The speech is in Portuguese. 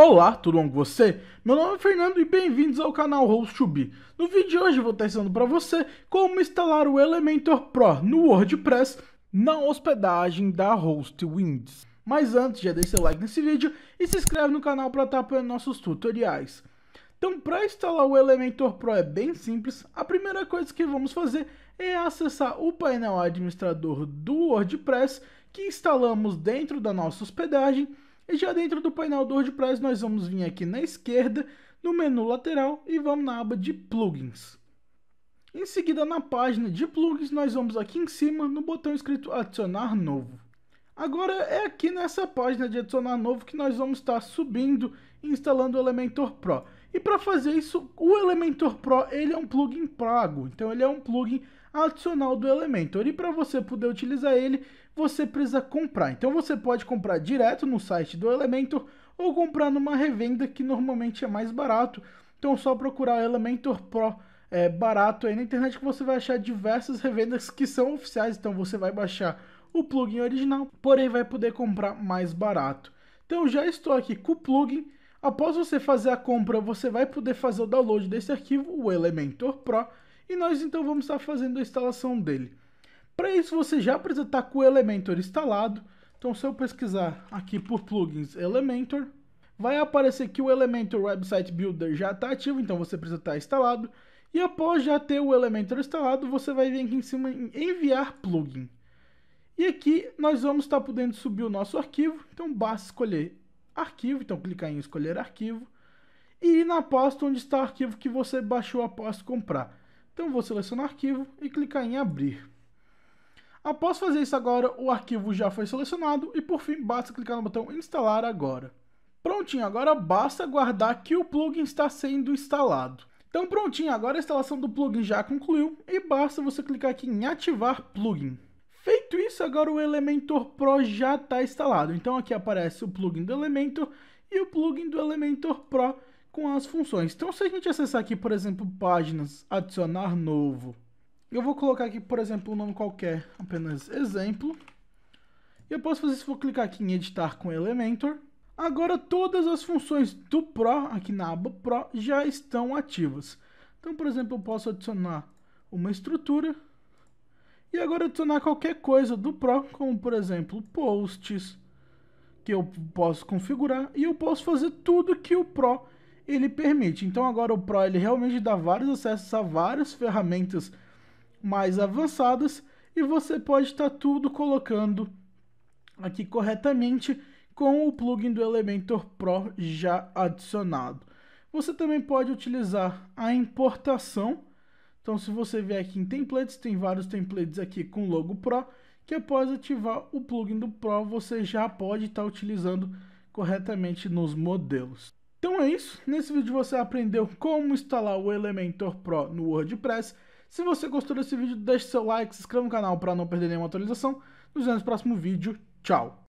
Olá, tudo bom com você? Meu nome é Fernando e bem-vindos ao canal Host No vídeo de hoje vou estar ensinando para você como instalar o Elementor Pro no WordPress na hospedagem da HostWinds. Mas antes, já deixa seu like nesse vídeo e se inscreve no canal para estar apoiando nossos tutoriais. Então, para instalar o Elementor Pro é bem simples. A primeira coisa que vamos fazer é acessar o painel administrador do WordPress que instalamos dentro da nossa hospedagem e já dentro do painel do WordPress, nós vamos vir aqui na esquerda, no menu lateral e vamos na aba de plugins. Em seguida, na página de plugins, nós vamos aqui em cima no botão escrito adicionar novo. Agora é aqui nessa página de adicionar novo que nós vamos estar subindo e instalando o Elementor Pro. E para fazer isso, o Elementor Pro ele é um plugin pago, então ele é um plugin adicional do Elementor. E para você poder utilizar ele, você precisa comprar. Então você pode comprar direto no site do Elementor ou comprar numa revenda que normalmente é mais barato. Então é só procurar Elementor Pro é, barato aí na internet que você vai achar diversas revendas que são oficiais. Então você vai baixar o plugin original, porém vai poder comprar mais barato. Então já estou aqui com o plugin Após você fazer a compra, você vai poder fazer o download desse arquivo, o Elementor Pro, e nós então vamos estar fazendo a instalação dele. Para isso você já precisa estar com o Elementor instalado, então se eu pesquisar aqui por plugins Elementor, vai aparecer que o Elementor Website Builder já está ativo, então você precisa estar instalado, e após já ter o Elementor instalado, você vai vir aqui em cima em enviar plugin. E aqui nós vamos estar podendo subir o nosso arquivo, então basta escolher arquivo, então clicar em escolher arquivo e ir na pasta onde está o arquivo que você baixou após comprar. Então vou selecionar arquivo e clicar em abrir. Após fazer isso agora, o arquivo já foi selecionado e por fim basta clicar no botão instalar agora. Prontinho, agora basta aguardar que o plugin está sendo instalado. Então prontinho, agora a instalação do plugin já concluiu e basta você clicar aqui em ativar plugin isso, agora o Elementor Pro já está instalado. Então aqui aparece o plugin do Elementor e o plugin do Elementor Pro com as funções. Então se a gente acessar aqui, por exemplo, páginas, adicionar novo. Eu vou colocar aqui, por exemplo, um nome qualquer, apenas exemplo. E eu posso fazer isso, vou clicar aqui em editar com Elementor. Agora todas as funções do Pro, aqui na aba Pro, já estão ativas. Então, por exemplo, eu posso adicionar uma estrutura e agora adicionar qualquer coisa do Pro, como por exemplo posts, que eu posso configurar e eu posso fazer tudo que o Pro ele permite. Então agora o Pro ele realmente dá vários acessos a várias ferramentas mais avançadas e você pode estar tá tudo colocando aqui corretamente com o plugin do Elementor Pro já adicionado. Você também pode utilizar a importação então, se você vier aqui em templates, tem vários templates aqui com logo Pro, que após ativar o plugin do Pro, você já pode estar tá utilizando corretamente nos modelos. Então é isso, nesse vídeo você aprendeu como instalar o Elementor Pro no WordPress. Se você gostou desse vídeo, deixe seu like, se inscreva no canal para não perder nenhuma atualização. Nos vemos no próximo vídeo, tchau!